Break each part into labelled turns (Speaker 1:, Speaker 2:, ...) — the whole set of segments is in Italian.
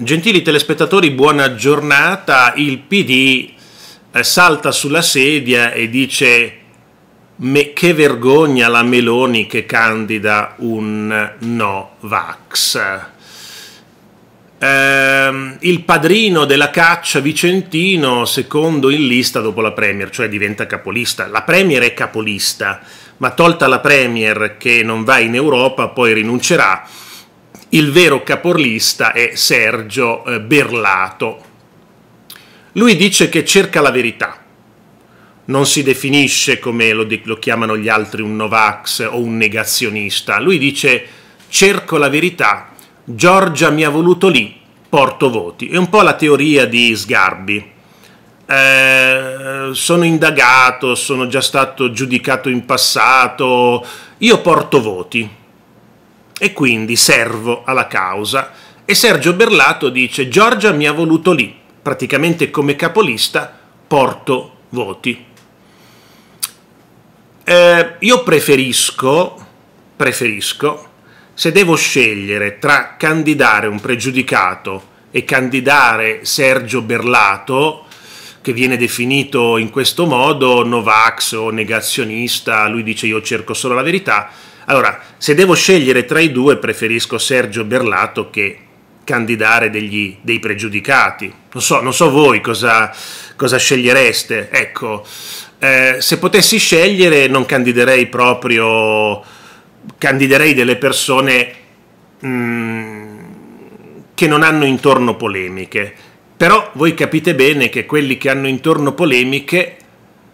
Speaker 1: Gentili telespettatori, buona giornata. Il PD eh, salta sulla sedia e dice me, che vergogna la Meloni che candida un no vax. Ehm, il padrino della caccia Vicentino, secondo in lista dopo la Premier, cioè diventa capolista. La Premier è capolista, ma tolta la Premier che non va in Europa, poi rinuncerà il vero caporlista è Sergio eh, Berlato. Lui dice che cerca la verità, non si definisce come lo, de- lo chiamano gli altri un Novax o un negazionista, lui dice cerco la verità, Giorgia mi ha voluto lì, porto voti. È un po' la teoria di Sgarbi. Eh, sono indagato, sono già stato giudicato in passato, io porto voti e quindi servo alla causa. E Sergio Berlato dice Giorgia mi ha voluto lì, praticamente come capolista porto voti. Eh, io preferisco, preferisco, se devo scegliere tra candidare un pregiudicato e candidare Sergio Berlato, che viene definito in questo modo Novax o negazionista, lui dice io cerco solo la verità, allora, se devo scegliere tra i due, preferisco Sergio Berlato che candidare degli, dei pregiudicati. Non so, non so voi cosa, cosa scegliereste. Ecco, eh, se potessi scegliere non candiderei proprio, candiderei delle persone mh, mm, che non hanno intorno polemiche. Però voi capite bene che quelli che hanno intorno polemiche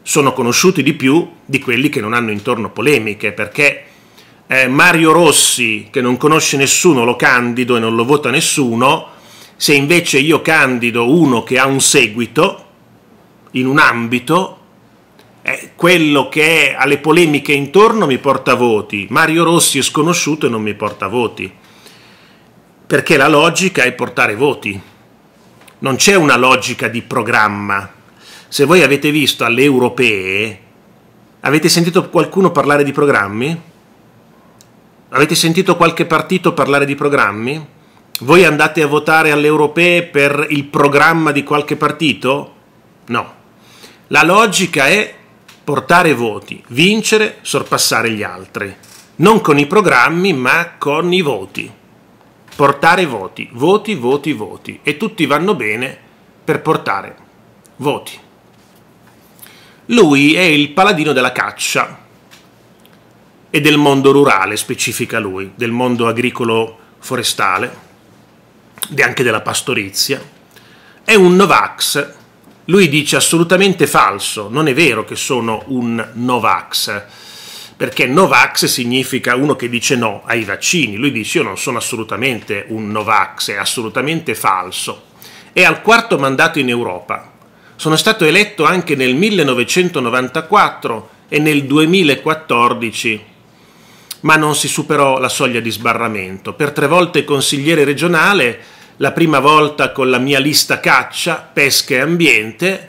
Speaker 1: sono conosciuti di più di quelli che non hanno intorno polemiche, perché eh, Mario Rossi, che non conosce nessuno, lo candido e non lo vota nessuno, se invece io candido uno che ha un seguito in un ambito, eh, quello che ha le polemiche intorno mi porta voti, Mario Rossi è sconosciuto e non mi porta voti, perché la logica è portare voti, non c'è una logica di programma. Se voi avete visto alle europee, avete sentito qualcuno parlare di programmi? avete sentito qualche partito parlare di programmi? Voi andate a votare alle europee per il programma di qualche partito? No. La logica è portare voti, vincere, sorpassare gli altri. Non con i programmi, ma con i voti. Portare voti, voti, voti, voti. E tutti vanno bene per portare voti. Lui è il paladino della caccia e del mondo rurale, specifica lui, del mondo agricolo forestale, anche della pastorizia. È un Novax. Lui dice assolutamente falso, non è vero che sono un Novax, perché Novax significa uno che dice no ai vaccini. Lui dice io non sono assolutamente un Novax, è assolutamente falso. È al quarto mandato in Europa. Sono stato eletto anche nel 1994 e nel 2014 ma non si superò la soglia di sbarramento. Per tre volte consigliere regionale, la prima volta con la mia lista caccia, pesca e ambiente,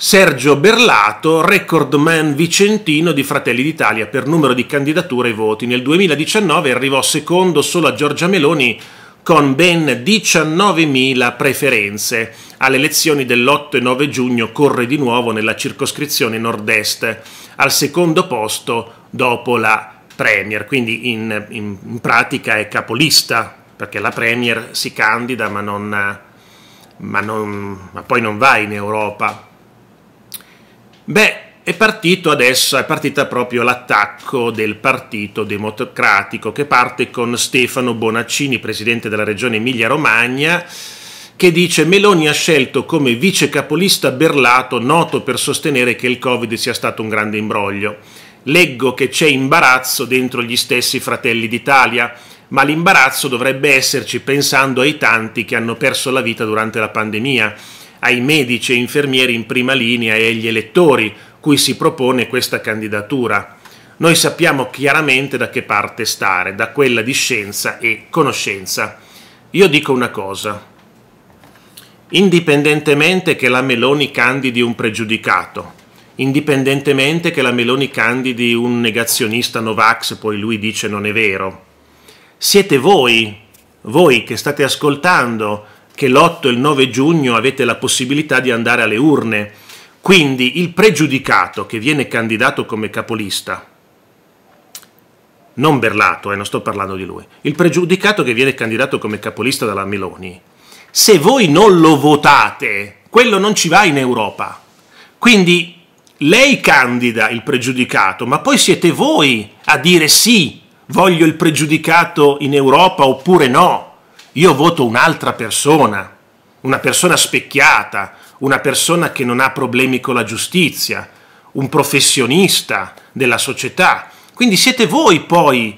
Speaker 1: Sergio Berlato, recordman vicentino di Fratelli d'Italia per numero di candidature e voti. Nel 2019 arrivò secondo solo a Giorgia Meloni con ben 19.000 preferenze. Alle elezioni dell'8 e 9 giugno corre di nuovo nella circoscrizione nord-est, al secondo posto dopo la Premier, quindi in, in, in pratica è capolista, perché la Premier si candida ma, non, ma, non, ma poi non va in Europa. Beh, è partito adesso, è partita proprio l'attacco del Partito Democratico che parte con Stefano Bonaccini, presidente della regione Emilia-Romagna, che dice Meloni ha scelto come vice capolista Berlato, noto per sostenere che il Covid sia stato un grande imbroglio. Leggo che c'è imbarazzo dentro gli stessi Fratelli d'Italia, ma l'imbarazzo dovrebbe esserci pensando ai tanti che hanno perso la vita durante la pandemia, ai medici e infermieri in prima linea e agli elettori cui si propone questa candidatura. Noi sappiamo chiaramente da che parte stare, da quella di scienza e conoscenza. Io dico una cosa. Indipendentemente che la Meloni candidi un pregiudicato, indipendentemente che la Meloni candidi un negazionista Novax, poi lui dice non è vero. Siete voi, voi che state ascoltando, che l'8 e il 9 giugno avete la possibilità di andare alle urne. Quindi il pregiudicato che viene candidato come capolista, non Berlato, eh, non sto parlando di lui, il pregiudicato che viene candidato come capolista dalla Meloni, se voi non lo votate, quello non ci va in Europa. Quindi lei candida il pregiudicato, ma poi siete voi a dire sì, voglio il pregiudicato in Europa oppure no. Io voto un'altra persona, una persona specchiata, una persona che non ha problemi con la giustizia, un professionista della società. Quindi siete voi poi,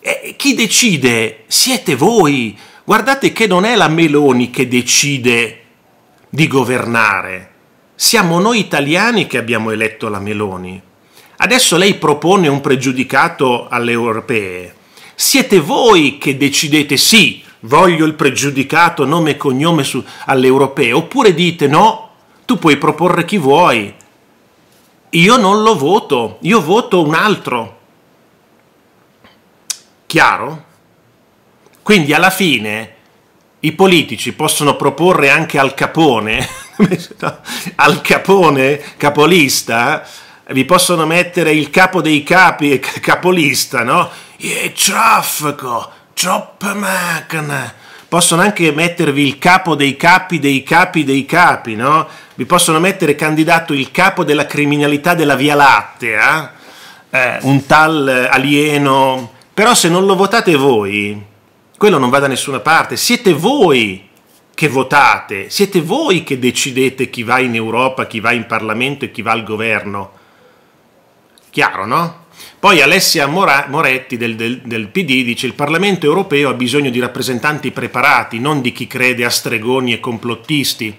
Speaker 1: eh, chi decide? Siete voi. Guardate che non è la Meloni che decide di governare, siamo noi italiani che abbiamo eletto la Meloni. Adesso lei propone un pregiudicato alle europee. Siete voi che decidete sì, voglio il pregiudicato nome e cognome su, alle europee, oppure dite no, tu puoi proporre chi vuoi. Io non lo voto, io voto un altro. Chiaro? Quindi alla fine i politici possono proporre anche al capone Al Capone, capolista, vi possono mettere il capo dei capi, e capolista, no? E traffico, troppa macchina. Possono anche mettervi il capo dei capi dei capi dei capi, no? Vi possono mettere candidato il capo della criminalità della Via Lattea, eh, un tal alieno. Però se non lo votate voi, quello non va da nessuna parte. Siete voi che votate, siete voi che decidete chi va in Europa, chi va in Parlamento e chi va al governo. Chiaro, no? Poi Alessia Moretti del, del, del, PD dice il Parlamento europeo ha bisogno di rappresentanti preparati, non di chi crede a stregoni e complottisti.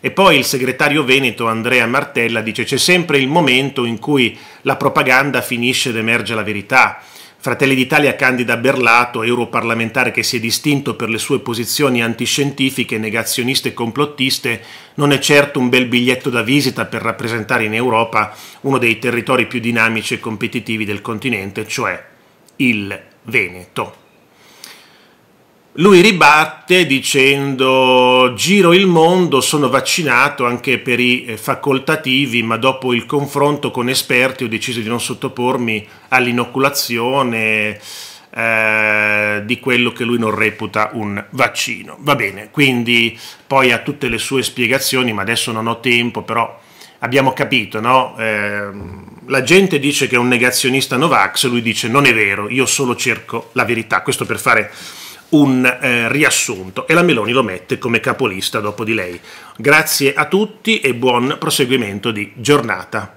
Speaker 1: E poi il segretario veneto Andrea Martella dice c'è sempre il momento in cui la propaganda finisce ed emerge la verità. Fratelli d'Italia candida Berlato, europarlamentare che si è distinto per le sue posizioni antiscientifiche, negazioniste e complottiste, non è certo un bel biglietto da visita per rappresentare in Europa uno dei territori più dinamici e competitivi del continente, cioè il Veneto. Lui ribatte dicendo giro il mondo, sono vaccinato anche per i eh, facoltativi, ma dopo il confronto con esperti ho deciso di non sottopormi all'inoculazione eh, di quello che lui non reputa un vaccino. Va bene, quindi poi ha tutte le sue spiegazioni, ma adesso non ho tempo, però abbiamo capito, no? Eh, la gente dice che è un negazionista Novax, lui dice non è vero, io solo cerco la verità. Questo per fare un eh, riassunto e la Meloni lo mette come capolista dopo di lei. Grazie a tutti e buon proseguimento di giornata.